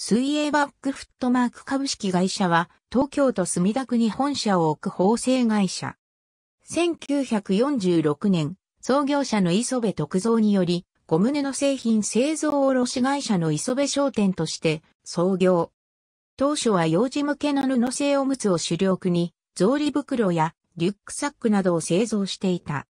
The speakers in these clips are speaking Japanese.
水泳バックフットマーク株式会社は東京都墨田区に本社を置く縫製会社。1946年、創業者の磯部徳造により、ゴムの製品製造卸会社の磯部商店として創業。当初は幼児向けの布製おむつを主力に、草履袋やリュックサックなどを製造していた。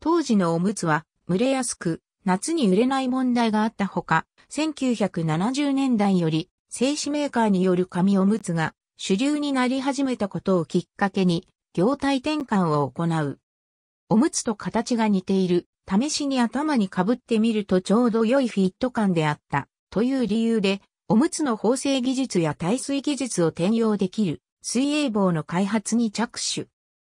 当時のおむつは、蒸れやすく、夏に売れない問題があったほか、1970年代より製紙メーカーによる紙おむつが主流になり始めたことをきっかけに業態転換を行う。おむつと形が似ている、試しに頭にかぶってみるとちょうど良いフィット感であった、という理由で、おむつの縫製技術や耐水技術を転用できる水泳棒の開発に着手。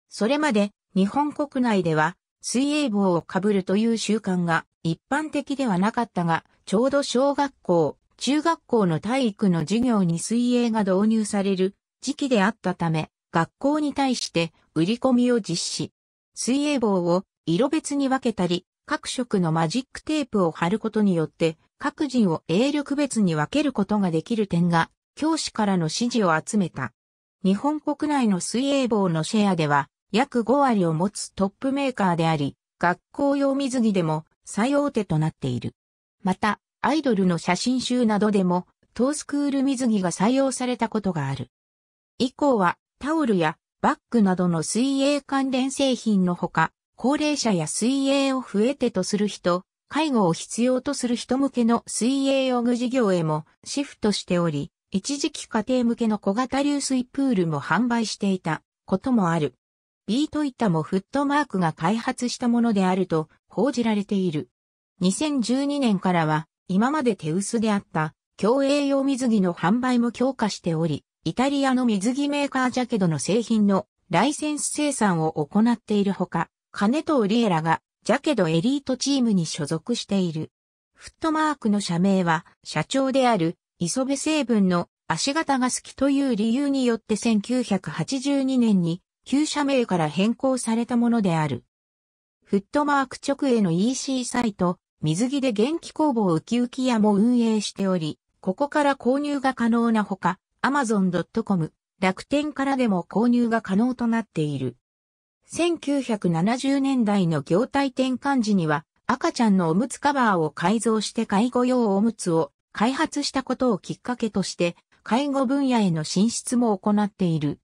それまで日本国内では水泳棒をかぶるという習慣が一般的ではなかったが、ちょうど小学校、中学校の体育の授業に水泳が導入される時期であったため、学校に対して売り込みを実施。水泳帽を色別に分けたり、各色のマジックテープを貼ることによって、各人を営力別に分けることができる点が、教師からの指示を集めた。日本国内の水泳帽のシェアでは、約5割を持つトップメーカーであり、学校用水着でも最大手となっている。また、アイドルの写真集などでも、トースクール水着が採用されたことがある。以降は、タオルやバッグなどの水泳関連製品のほか、高齢者や水泳を増えてとする人、介護を必要とする人向けの水泳用具事業へもシフトしており、一時期家庭向けの小型流水プールも販売していたこともある。ビート板もフットマークが開発したものであると報じられている。2012年からは今まで手薄であった競泳用水着の販売も強化しており、イタリアの水着メーカージャケドの製品のライセンス生産を行っているほか、金藤リエラがジャケドエリートチームに所属している。フットマークの社名は社長である磯部成分の足型が好きという理由によって1982年に旧社名から変更されたものである。フットマーク直営の EC サイト、水着で元気工房ウキウキ屋も運営しており、ここから購入が可能なほか、amazon.com、楽天からでも購入が可能となっている。1970年代の業態転換時には、赤ちゃんのおむつカバーを改造して介護用おむつを開発したことをきっかけとして、介護分野への進出も行っている。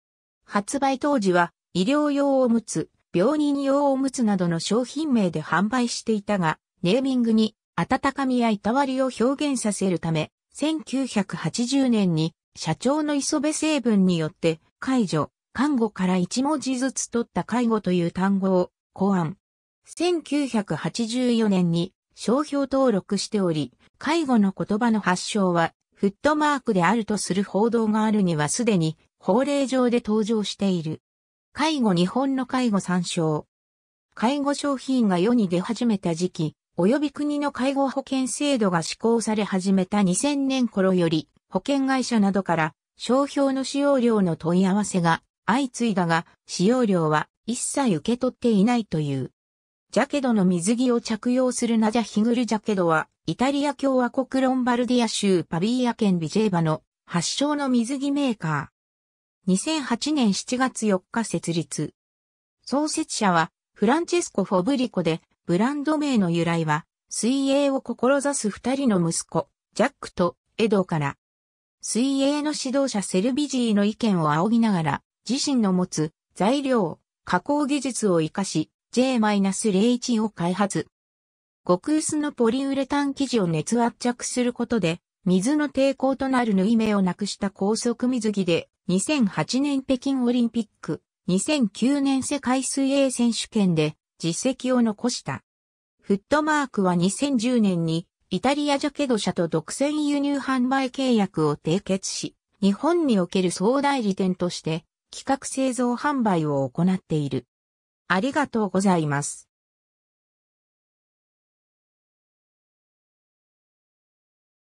発売当時は医療用おむつ、病人用おむつなどの商品名で販売していたが、ネーミングに温かみやいたわりを表現させるため、1980年に社長の磯部成分によって介助、看護から一文字ずつ取った介護という単語を考案。1984年に商標登録しており、介護の言葉の発祥はフットマークであるとする報道があるにはすでに法令上で登場している。介護日本の介護参照。介護商品が世に出始めた時期、及び国の介護保険制度が施行され始めた2000年頃より、保険会社などから商標の使用料の問い合わせが相次いだが、使用料は一切受け取っていないという。ジャケドの水着を着用するナジャヒグルジャケドは、イタリア共和国ロンバルディア州パビーア県ビジェーバの発祥の水着メーカー。2008年7月4日設立。創設者はフランチェスコ・フォブリコで、ブランド名の由来は、水泳を志す二人の息子、ジャックとエドから、水泳の指導者セルビジーの意見を仰ぎながら、自身の持つ材料、加工技術を活かし、J-01 を開発。極薄のポリウレタン生地を熱圧着することで、水の抵抗となる縫い目をなくした高速水着で2008年北京オリンピック、2009年世界水泳選手権で実績を残した。フットマークは2010年にイタリアジャケド社と独占輸入販売契約を締結し、日本における総代理店として企画製造販売を行っている。ありがとうございます。